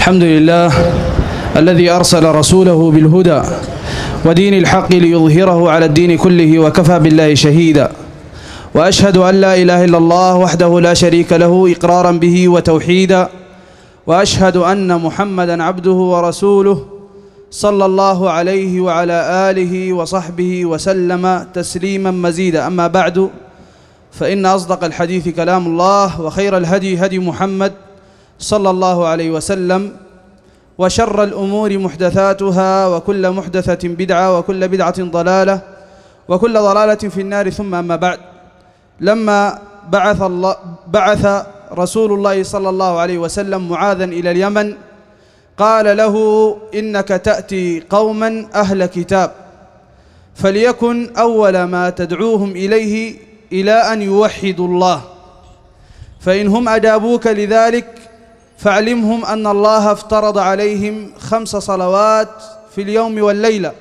الحمد لله الذي أرسل رسوله بالهدى ودين الحق ليظهره على الدين كله وكفى بالله شهيدا وأشهد أن لا إله إلا الله وحده لا شريك له إقرارا به وتوحيدا وأشهد أن محمدا عبده ورسوله صلى الله عليه وعلى آله وصحبه وسلم تسليما مزيدا أما بعد فإن أصدق الحديث كلام الله وخير الهدي هدي محمد صلى الله عليه وسلم وشر الأمور محدثاتها وكل محدثة بدعة وكل بدعة ضلالة وكل ضلالة في النار ثم أما بعد لما بعث, الله بعث رسول الله صلى الله عليه وسلم معاذا إلى اليمن قال له إنك تأتي قوما أهل كتاب فليكن أول ما تدعوهم إليه إلى أن يوحدوا الله فإن هم أجابوك لذلك فاعلمهم أن الله افترض عليهم خمس صلوات في اليوم والليلة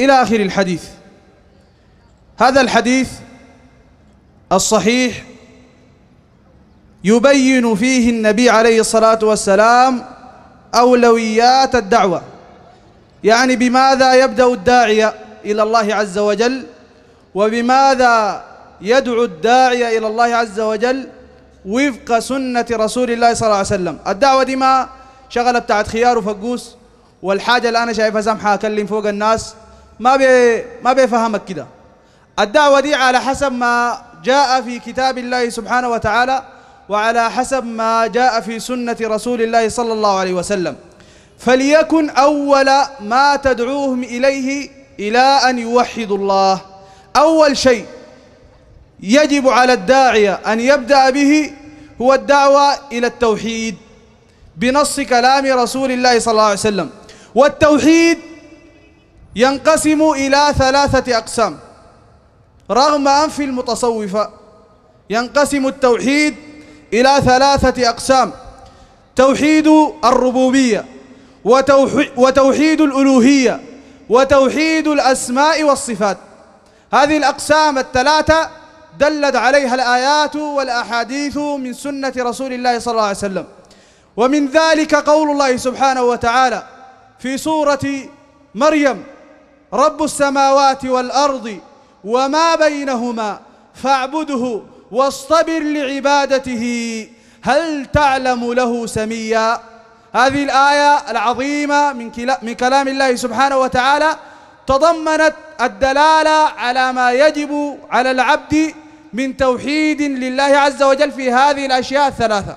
إلى آخر الحديث هذا الحديث الصحيح يبين فيه النبي عليه الصلاة والسلام أولويات الدعوة يعني بماذا يبدأ الداعية إلى الله عز وجل وبماذا يدعو الداعية إلى الله عز وجل وفق سنة رسول الله صلى الله عليه وسلم الدعوة دي ما شغلة بتاعت خيار وفقوس والحاجة اللي أنا شايفها سامحة أكلم فوق الناس ما بي ما بيفهمك كده الدعوة دي على حسب ما جاء في كتاب الله سبحانه وتعالى وعلى حسب ما جاء في سنة رسول الله صلى الله عليه وسلم فليكن أول ما تدعوهم إليه إلى أن يوحدوا الله أول شيء يجب على الداعية أن يبدأ به هو الدعوة إلى التوحيد بنص كلام رسول الله صلى الله عليه وسلم والتوحيد ينقسم إلى ثلاثة أقسام رغم أنف المتصوفة ينقسم التوحيد إلى ثلاثة أقسام توحيد الربوبية وتوحيد الألوهية وتوحيد الأسماء والصفات هذه الأقسام الثلاثة دلت عليها الآيات والأحاديث من سنة رسول الله صلى الله عليه وسلم ومن ذلك قول الله سبحانه وتعالى في سورة مريم رب السماوات والأرض وما بينهما فاعبده واصطبر لعبادته هل تعلم له سميا هذه الآية العظيمة من, من كلام الله سبحانه وتعالى تضمنت الدلالة على ما يجب على العبد من توحيد لله عز وجل في هذه الأشياء الثلاثة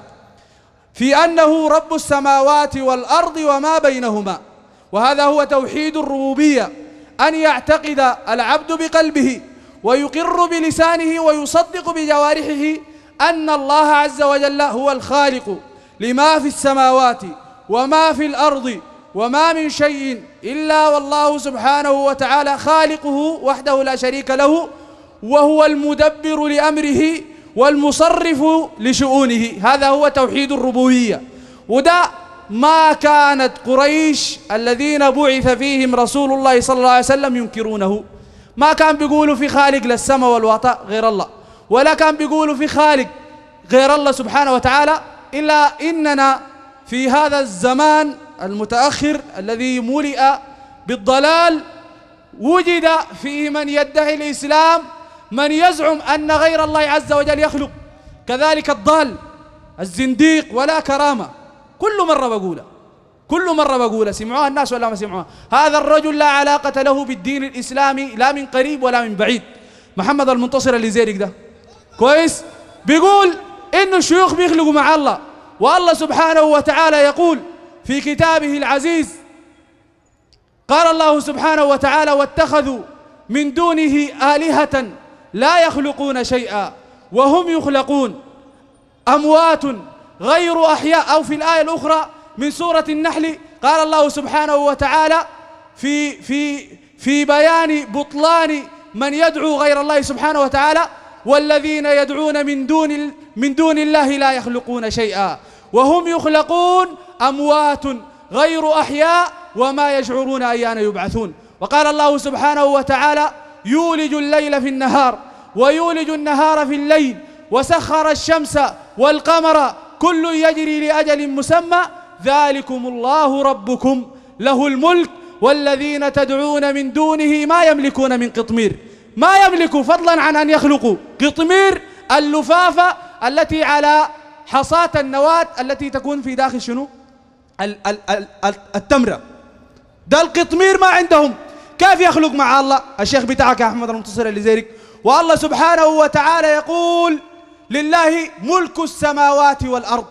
في أنه رب السماوات والأرض وما بينهما وهذا هو توحيد الربوبية أن يعتقد العبد بقلبه ويقر بلسانه ويصدق بجوارحه أن الله عز وجل هو الخالق لما في السماوات وما في الأرض وما من شيء إلا والله سبحانه وتعالى خالقه وحده لا شريك له وهو المدبر لأمره والمصرف لشؤونه هذا هو توحيد الربوبية وده ما كانت قريش الذين بعث فيهم رسول الله صلى الله عليه وسلم ينكرونه ما كان بيقولوا في خالق للسماء والوطاء غير الله ولا كان بيقولوا في خالق غير الله سبحانه وتعالى إلا إننا في هذا الزمان المتأخر الذي ملئ بالضلال وجد فيه من يدعي الإسلام من يزعم أن غير الله عز وجل يخلق كذلك الضال الزنديق ولا كرامة كل مرة بقولها كل مرة بقولها سمعوها الناس ولا ما سمعوها هذا الرجل لا علاقة له بالدين الإسلامي لا من قريب ولا من بعيد محمد المنتصر اللي زيرك ده كويس بيقول إنه الشيوخ بيخلقوا مع الله والله سبحانه وتعالى يقول في كتابه العزيز قال الله سبحانه وتعالى واتخذوا من دونه آلهة لا يخلقون شيئا وهم يخلقون أموات غير أحياء أو في الآية الأخرى من سورة النحل قال الله سبحانه وتعالى في في في بيان بطلان من يدعو غير الله سبحانه وتعالى والذين يدعون من دون من دون الله لا يخلقون شيئا وهم يخلقون أموات غير أحياء وما يشعرون أيان يبعثون وقال الله سبحانه وتعالى يولج الليل في النهار ويولج النهار في الليل وسخر الشمس والقمر كل يجري لأجل مسمى ذلكم الله ربكم له الملك والذين تدعون من دونه ما يملكون من قطمير ما يملكوا فضلا عن أن يخلقوا قطمير اللفافة التي على حصاة النواة التي تكون في داخل شنو التمرة ده القطمير ما عندهم كيف يخلق مع الله الشيخ بتاعك يا أحمد المنتصر اللي زيك والله سبحانه وتعالى يقول لله ملك السماوات والأرض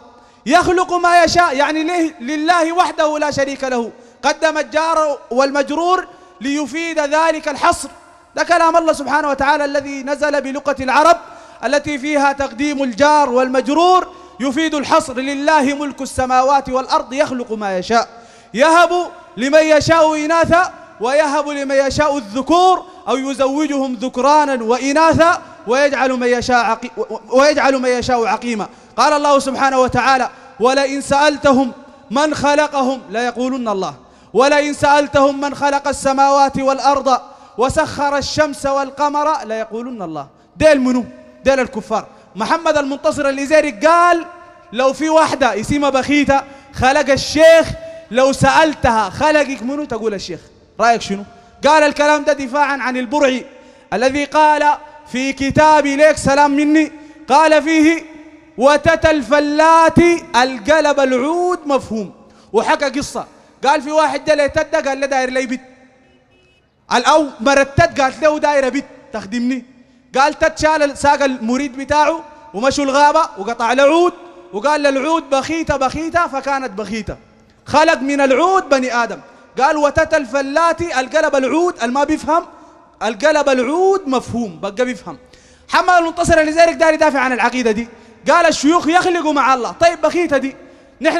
يخلق ما يشاء يعني لله وحده لا شريك له قدم الجار والمجرور ليفيد ذلك الحصر ده كلام الله سبحانه وتعالى الذي نزل بلغة العرب التي فيها تقديم الجار والمجرور يفيد الحصر لله ملك السماوات والأرض يخلق ما يشاء يهب لمن يشاء إناثا ويهب لمن يشاء الذكور أو يزوجهم ذكرانا وإناثا ويجعل من يشاء عقي ويجعل من يشاء عقيما قال الله سبحانه وتعالى ولئن سألتهم من خلقهم ليقولن الله ولئن سألتهم من خلق السماوات والأرض وسخر الشمس والقمر ليقولن الله ديل منو ديل الكفار محمد المنتصر الإزاري قال لو في واحدة اسمها بخيتة خلق الشيخ لو سألتها خلقك منو تقول الشيخ رأيك شنو قال الكلام ده دفاعا عن البرعي الذي قال في كتابي ليك سلام مني قال فيه وتت الفلات القلب العود مفهوم وحكى قصة قال في واحد ده ليتت ده قال له داير لي بيت الأو مرتت قالت له دايرة بيت تخدمني قال تت شال ساق المريد بتاعه ومشوا الغابة وقطع له عود وقال للعود بخيتة بخيتة فكانت بخيتة خلق من العود بني آدم قال وتت الفلاتي القلب العود الما بيفهم القلب العود مفهوم بقى بيفهم حمد المنتصر لذلك داري يدافع عن العقيدة دي قال الشيوخ يخلقوا مع الله طيب بخيتة دي نحن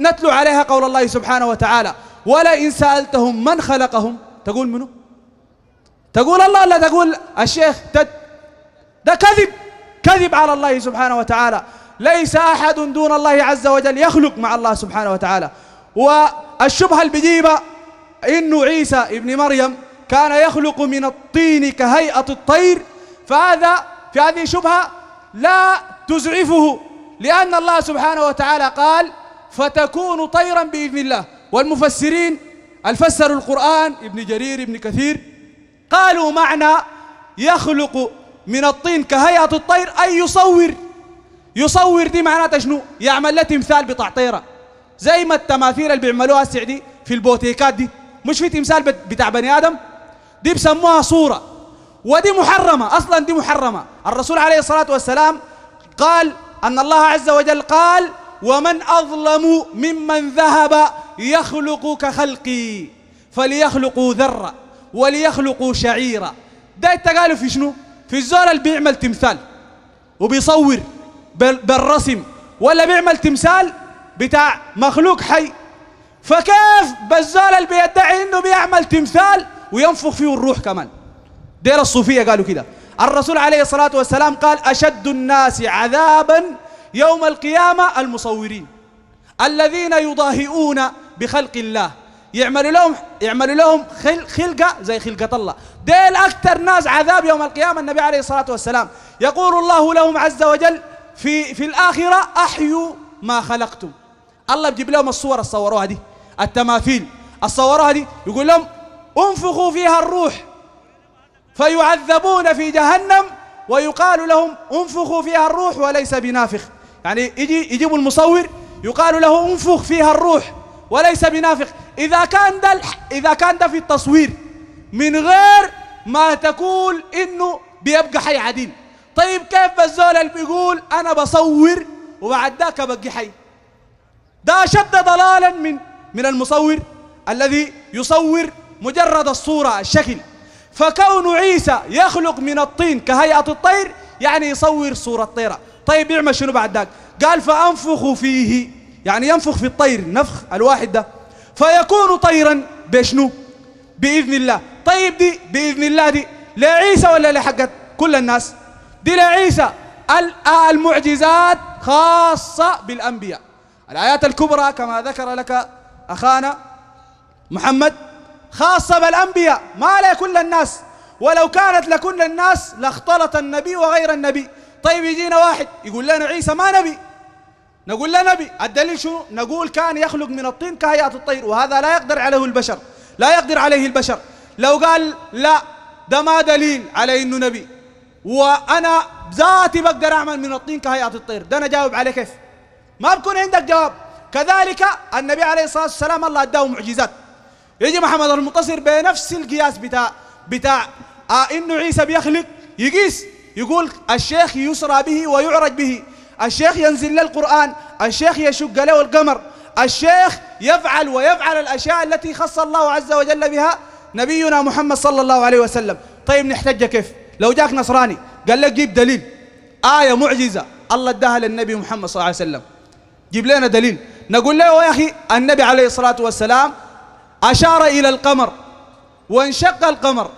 نتلو عليها قول الله سبحانه وتعالى ولئن سألتهم من خلقهم تقول منو تقول الله لا تقول الشيخ تد ده كذب كذب على الله سبحانه وتعالى ليس أحد دون الله عز وجل يخلق مع الله سبحانه وتعالى و الشبهة اللي بيجيبها إنه عيسى ابن مريم كان يخلق من الطين كهيئة الطير فهذا في هذه شبهة لا تزعفه لأن الله سبحانه وتعالى قال فتكون طيرا بإذن الله والمفسرين الفسروا القرآن ابن جرير ابن كثير قالوا معنى يخلق من الطين كهيئة الطير أي يصور يصور دي معناتها شنو يعمل له تمثال بتاع طيره زي ما التماثيل اللي بيعملوها السعدي في البوتيكات دي مش في تمثال بتاع بني ادم دي بسموها صوره ودي محرمه اصلا دي محرمه الرسول عليه الصلاه والسلام قال ان الله عز وجل قال ومن اظلم ممن ذهب يخلق كخلقي فليخلقوا ذره وليخلقوا شعيره ده انت قالوا في شنو في الزول اللي بيعمل تمثال وبيصور بالرسم ولا بيعمل تمثال بتاع مخلوق حي فكيف بزال اللي بيدعي انه بيعمل تمثال وينفخ فيه الروح كمان دير الصوفيه قالوا كده الرسول عليه الصلاه والسلام قال اشد الناس عذابا يوم القيامه المصورين الذين يضاهئون بخلق الله يعملوا لهم يعملوا لهم خلقه زي خلقه الله ديل اكثر ناس عذاب يوم القيامه النبي عليه الصلاه والسلام يقول الله لهم عز وجل في في الاخره احيوا ما خلقتم الله بيجيب لهم الصور صوروها دي التماثيل صوروها دي يقول لهم انفخوا فيها الروح فيعذبون في جهنم ويقال لهم انفخوا فيها الروح وليس بنافخ يعني يجي يجيبوا المصور يقال له انفخ فيها الروح وليس بنافخ إذا كان ده إذا كان ده في التصوير من غير ما تقول إنه بيبقى حي عديل طيب كيف الزول اللي بيقول أنا بصور وبعد ذاك بقي حي ده أشد ضلالا من من المصور الذي يصور مجرد الصورة الشكل فكون عيسى يخلق من الطين كهيئة الطير يعني يصور صورة طيرة طيب يعمل شنو بعد ذاك قال فأنفخ فيه يعني ينفخ في الطير نفخ الواحد ده فيكون طيرا بشنو بإذن الله طيب دي بإذن الله دي لعيسى ولا لحقت كل الناس دي لعيسى آه، المعجزات خاصة بالأنبياء الآيات الكبرى كما ذكر لك أخانا محمد خاصة بالأنبياء ما لكل الناس ولو كانت لكل الناس لاختلط النبي وغير النبي طيب يجينا واحد يقول لنا عيسى ما نبي نقول له نبي الدليل شنو نقول كان يخلق من الطين كهيئة الطير وهذا لا يقدر عليه البشر لا يقدر عليه البشر لو قال لا ده ما دليل على انه نبي وانا ذاتي بقدر اعمل من الطين كهيئة الطير ده انا جاوب عليه كيف ما بكون عندك جواب كذلك النبي عليه الصلاة والسلام الله أداه معجزات يجي محمد المنتصر بنفس القياس بتاع بتاع آه إنه عيسى بيخلق يقيس يقول الشيخ يسرى به ويعرج به الشيخ ينزل له القرآن الشيخ يشق له القمر الشيخ يفعل ويفعل الأشياء التي خص الله عز وجل بها نبينا محمد صلى الله عليه وسلم طيب نحتج كيف لو جاك نصراني قال لك جيب دليل آية معجزة الله اداها للنبي محمد صلى الله عليه وسلم جيب لنا دليل نقول له يا أخي النبي عليه الصلاة والسلام أشار إلى القمر وانشق القمر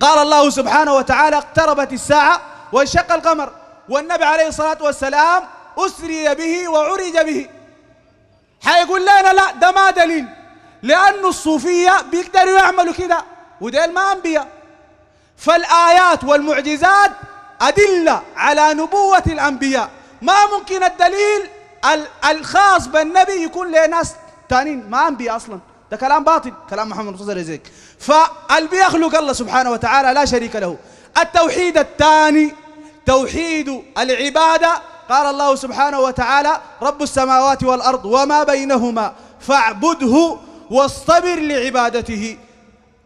قال الله سبحانه وتعالى اقتربت الساعة وانشق القمر والنبي عليه الصلاة والسلام أسري به وعرج به حيقول لنا لا ده ما دليل لأن الصوفية بيقدروا يعملوا كده وديل ما أنبياء فالآيات والمعجزات أدلة على نبوة الأنبياء ما ممكن الدليل الخاص بالنبي يكون لناس ثانيين ما انبياء اصلا ده كلام باطل كلام محمد صلى الله عليه وسلم بيخلق الله سبحانه وتعالى لا شريك له التوحيد الثاني توحيد العباده قال الله سبحانه وتعالى رب السماوات والارض وما بينهما فاعبده واصطبر لعبادته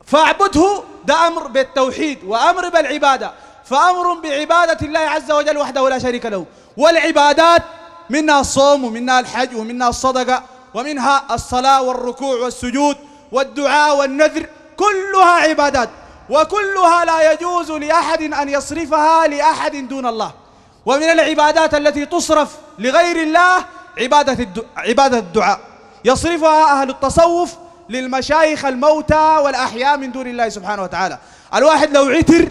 فاعبده ده امر بالتوحيد وامر بالعباده فامر بعباده الله عز وجل وحده لا شريك له والعبادات منها الصوم ومنها الحج ومنها الصدقة ومنها الصلاة والركوع والسجود والدعاء والنذر كلها عبادات وكلها لا يجوز لأحد أن يصرفها لأحد دون الله ومن العبادات التي تصرف لغير الله عبادة عبادة الدعاء يصرفها أهل التصوف للمشايخ الموتى والأحياء من دون الله سبحانه وتعالى الواحد لو عتر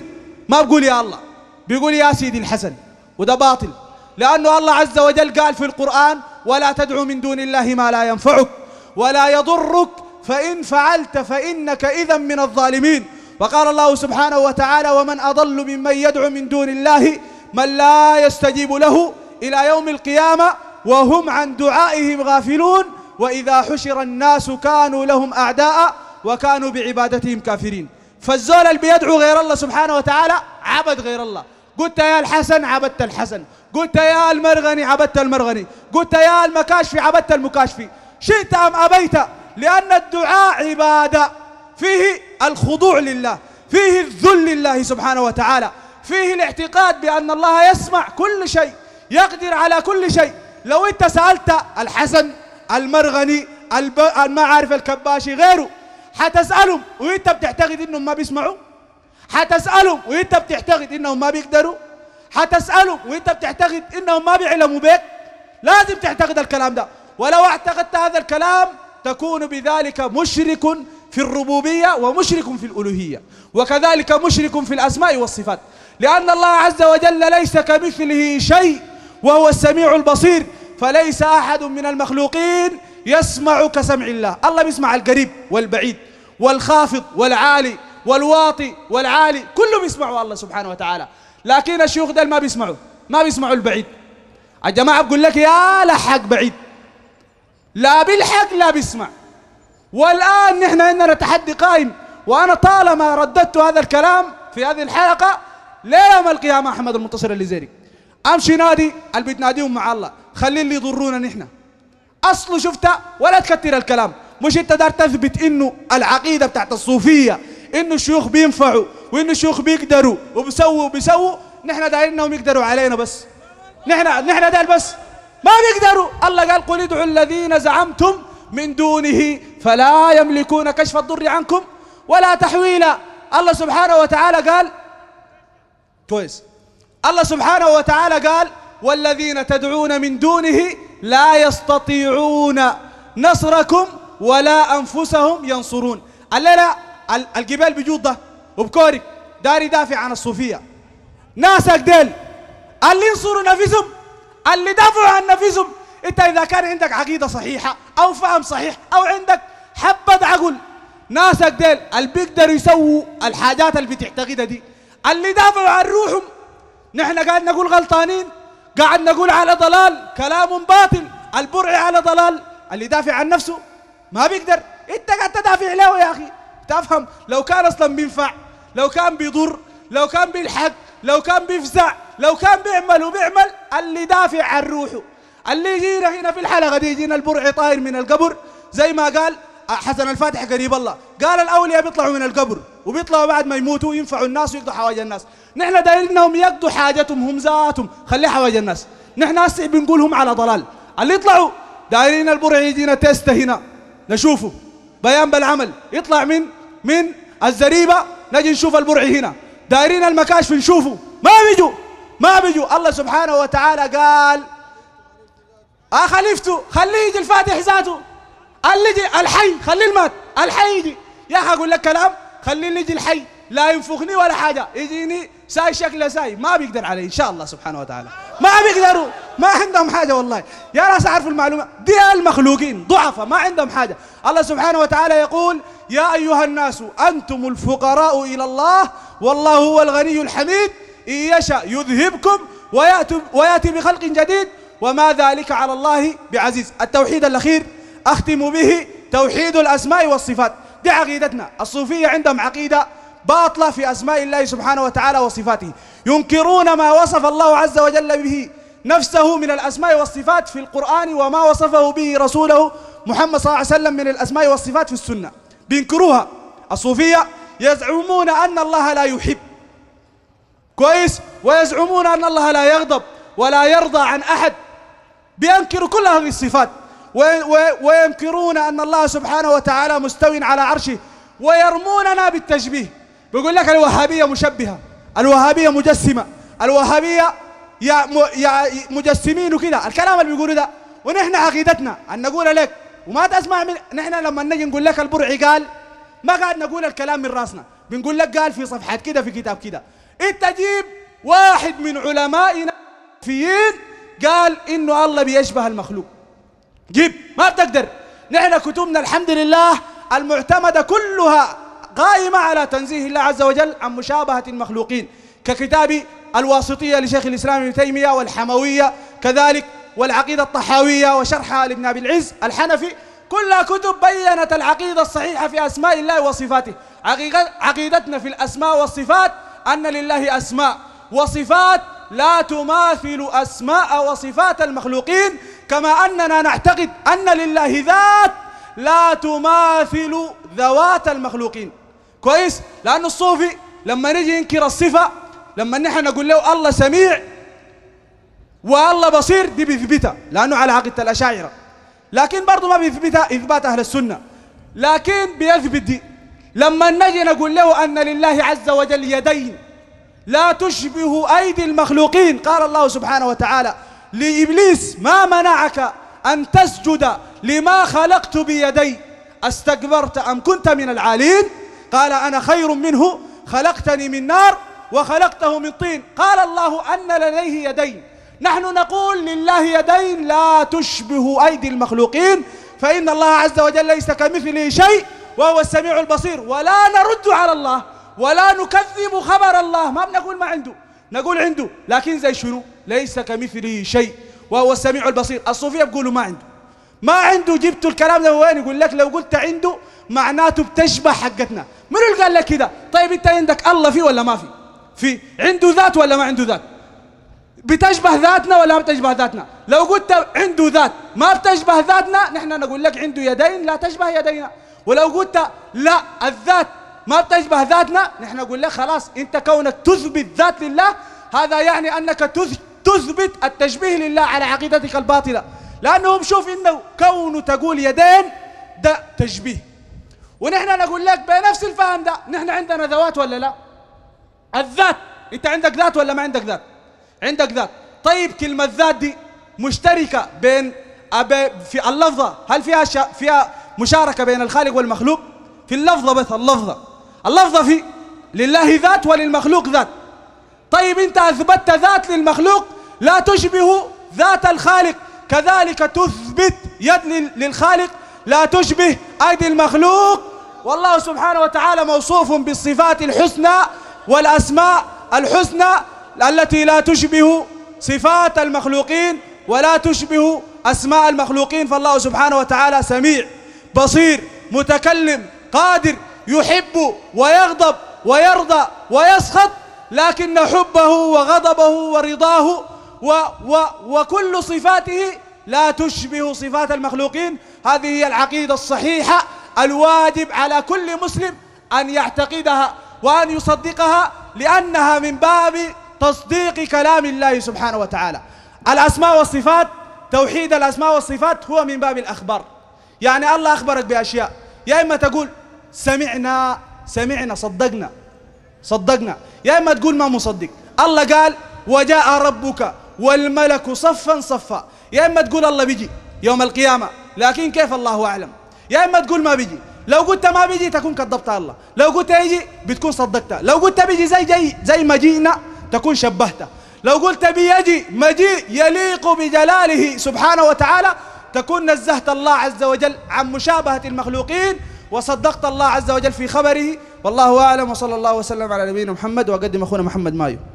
ما بقول يا الله بيقول يا سيدي الحسن وده باطل لأنه الله عز وجل قال في القرآن ولا تدعو من دون الله ما لا ينفعك ولا يضرك فإن فعلت فإنك إذا من الظالمين وقال الله سبحانه وتعالى ومن أضل ممن يدعو من دون الله من لا يستجيب له إلى يوم القيامة وهم عن دعائهم غافلون وإذا حشر الناس كانوا لهم أعداء وكانوا بعبادتهم كافرين فالزول اللي بيدعو غير الله سبحانه وتعالى عبد غير الله قلت يا الحسن عبدت الحسن قلت يا المرغني عبدت المرغني قلت يا المكاشفي عبدت المكاشفي شئت أم أبيت لأن الدعاء عبادة فيه الخضوع لله فيه الذل لله سبحانه وتعالى فيه الاعتقاد بأن الله يسمع كل شيء يقدر على كل شيء لو أنت سألت الحسن المرغني الب... ما عارف الكباشي غيره حتسألهم وأنت بتعتقد أنهم ما بيسمعوا حتسألهم وأنت بتعتقد أنهم ما بيقدروا هتسألهم وانت بتعتقد انهم ما بيعلموا بك لازم تعتقد الكلام ده ولو اعتقدت هذا الكلام تكون بذلك مشرك في الربوبية ومشرك في الألوهية وكذلك مشرك في الأسماء والصفات لأن الله عز وجل ليس كمثله شيء وهو السميع البصير فليس أحد من المخلوقين يسمع كسمع الله الله بيسمع القريب والبعيد والخافض والعالي والواطي والعالي كله بيسمعه الله سبحانه وتعالى لكن الشيوخ ده ما بيسمعوا ما بيسمعوا البعيد الجماعة بقول لك يا لحق بعيد لا بالحق لا بيسمع والآن نحن عندنا تحدي قائم وأنا طالما رددت هذا الكلام في هذه الحلقة ليوم القيامة أحمد المنتصر اللي زيري أمشي نادي اللي بتناديهم مع الله خلي اللي يضرونا نحن أصله شفت ولا تكتر الكلام مش أنت دار تثبت إنه العقيدة بتاعت الصوفية إنه الشيوخ بينفعوا وان الشيوخ بيقدروا وبيسووا وبيسووا نحن دايرين انهم يقدروا علينا بس نحن نحن دايرين بس ما بيقدروا الله قال قل ادعوا الذين زعمتم من دونه فلا يملكون كشف الضر عنكم ولا تحويلا الله سبحانه وتعالى قال كويس الله سبحانه وتعالى قال والذين تدعون من دونه لا يستطيعون نصركم ولا أنفسهم ينصرون الليلة الجبال بجوده ده وبكوري دار يدافع عن الصوفية ناسك ديل اللي ينصروا نفسهم اللي دافعوا عن نفسهم انت اذا كان عندك عقيدة صحيحة او فهم صحيح او عندك حبة عقل ناسك ديل اللي بيقدروا يسووا الحاجات اللي بتعتقدها دي اللي دافعوا عن روحهم نحن قاعد نقول غلطانين قاعد نقول على ضلال كلام باطل البرع على ضلال اللي دافع عن نفسه ما بيقدر انت قاعد تدافع له يا اخي تفهم لو كان اصلا بينفع لو كان بيضر لو كان بيلحق لو كان بيفزع لو كان بيعمل وبيعمل اللي دافع عن روحه اللي يجينا هنا في الحلقة دي يجينا البرع طاير من القبر زي ما قال آه، حسن الفاتح قريب الله قال الأولياء بيطلعوا من القبر وبيطلعوا بعد ما يموتوا ينفعوا الناس ويقضوا حوايج الناس نحن دايرينهم يقضوا حاجتهم هم ذاتهم خلي حوايج الناس نحن هسه بنقولهم على ضلال اللي يطلعوا دايرين البرع يجينا تيست هنا نشوفه بيان بالعمل يطلع من من الزريبة نجي نشوف البرعي هنا دايرين المكاشف نشوفه ما بيجوا ما بيجوا الله سبحانه وتعالى قال اخلفته آه، خليه يجي الفاتح ذاته اللي يجي الحي خليه المات الحي يجي يا أخي أقول لك كلام خليه اللي يجي الحي لا ينفخني ولا حاجة يجيني ساي شكله ساي ما بيقدر عليه إن شاء الله سبحانه وتعالى ما بيقدروا ما عندهم حاجة والله يا ناس عارفوا المعلومة دي المخلوقين ضعفة ما عندهم حاجة الله سبحانه وتعالى يقول يا أيها الناس أنتم الفقراء إلى الله والله هو الغني الحميد إن يشأ يذهبكم ويأتي, ويأتي بخلق جديد وما ذلك على الله بعزيز التوحيد الأخير أختم به توحيد الأسماء والصفات دي عقيدتنا الصوفية عندهم عقيدة باطلة في أسماء الله سبحانه وتعالى وصفاته ينكرون ما وصف الله عز وجل به نفسه من الأسماء والصفات في القرآن وما وصفه به رسوله محمد صلى الله عليه وسلم من الأسماء والصفات في السنة بينكروها الصوفية يزعمون أن الله لا يحب كويس ويزعمون أن الله لا يغضب ولا يرضى عن أحد بينكروا كل هذه الصفات وينكرون أن الله سبحانه وتعالى مستو على عرشه ويرموننا بالتشبيه بيقول لك الوهابية مشبهة الوهابية مجسمة الوهابية يا يا مجسمين وكده الكلام اللي بيقولوا ده ونحن عقيدتنا ان نقول لك وما تسمع من نحن لما نجي نقول لك البرعي قال ما قاعد نقول الكلام من راسنا بنقول لك قال في صفحة كده في كتاب كده انت جيب واحد من علمائنا فيين قال انه الله بيشبه المخلوق جيب ما بتقدر نحن كتبنا الحمد لله المعتمدة كلها قائمة على تنزيه الله عز وجل عن مشابهة المخلوقين ككتاب الواسطية لشيخ الإسلام ابن تيمية والحموية كذلك والعقيدة الطحاوية وشرحها لابن أبي العز الحنفي كلها كتب بيّنت العقيدة الصحيحة في أسماء الله وصفاته عقيدتنا في الأسماء والصفات أن لله أسماء وصفات لا تماثل أسماء وصفات المخلوقين كما أننا نعتقد أن لله ذات لا تماثل ذوات المخلوقين كويس لأن الصوفي لما نجي ينكر الصفة لما نحن نقول له الله سميع والله بصير دي بيثبتها لأنه على عقيدة الأشاعرة لكن برضه ما بيثبتها إثبات أهل السنة لكن بيثبت دي لما نجي نقول له أن لله عز وجل يدين لا تشبه أيدي المخلوقين قال الله سبحانه وتعالى لإبليس ما منعك أن تسجد لما خلقت بيدي استكبرت أم كنت من العالين قال أنا خير منه خلقتني من نار وخلقته من طين قال الله أن لديه يدين نحن نقول لله يدين لا تشبه أيدي المخلوقين فإن الله عز وجل ليس كمثله شيء وهو السميع البصير ولا نرد على الله ولا نكذب خبر الله ما بنقول ما عنده نقول عنده لكن زي شنو ليس كمثله شيء وهو السميع البصير الصوفية بيقولوا ما عنده ما عنده جبتوا الكلام ده وين يقول لك لو قلت عنده معناته بتشبه حقتنا من اللي قال لك كده طيب انت عندك الله فيه ولا ما في في عنده ذات ولا ما عنده ذات بتشبه ذاتنا ولا ما بتشبه ذاتنا لو قلت عنده ذات ما بتشبه ذاتنا نحن نقول لك عنده يدين لا تشبه يدينا ولو قلت لا الذات ما بتشبه ذاتنا نحن نقول لك خلاص انت كونك تثبت ذات لله هذا يعني انك تثبت التشبيه لله على عقيدتك الباطله لانهم شوف انه كونه تقول يدين ده تشبيه ونحن نقول لك بنفس الفهم ده نحن عندنا ذوات ولا لا الذات انت عندك ذات ولا ما عندك ذات عندك ذات طيب كلمة ذات دي مشتركة بين في اللفظة هل فيها شا فيها مشاركة بين الخالق والمخلوق في اللفظة بس اللفظة اللفظة في لله ذات وللمخلوق ذات طيب انت اثبتت ذات للمخلوق لا تشبه ذات الخالق كذلك تثبت يد للخالق لا تشبه أيدي المخلوق والله سبحانه وتعالى موصوف بالصفات الحسنى والأسماء الحسنى التي لا تشبه صفات المخلوقين ولا تشبه أسماء المخلوقين فالله سبحانه وتعالى سميع بصير متكلم قادر يحب ويغضب ويرضى ويسخط لكن حبه وغضبه ورضاه و و وكل صفاته لا تشبه صفات المخلوقين هذه هي العقيدة الصحيحة الواجب على كل مسلم أن يعتقدها وأن يصدقها لأنها من باب تصديق كلام الله سبحانه وتعالى الأسماء والصفات توحيد الأسماء والصفات هو من باب الأخبار يعني الله أخبرك بأشياء يا إما تقول سمعنا سمعنا صدقنا صدقنا يا إما تقول ما مصدق الله قال وجاء ربك والملك صفا صفا يا إما تقول الله بيجي يوم القيامة لكن كيف الله أعلم يا إما تقول ما بيجي لو قلت ما بيجي تكون كذبت الله لو قلت يجي بتكون صدقته لو قلت بيجي زي جي زي ما جينا تكون شبهته لو قلت بيجي مجيء يليق بجلاله سبحانه وتعالى تكون نزهت الله عز وجل عن مشابهة المخلوقين وصدقت الله عز وجل في خبره والله أعلم وصلى الله وسلم على نبينا محمد وأقدم أخونا محمد مايو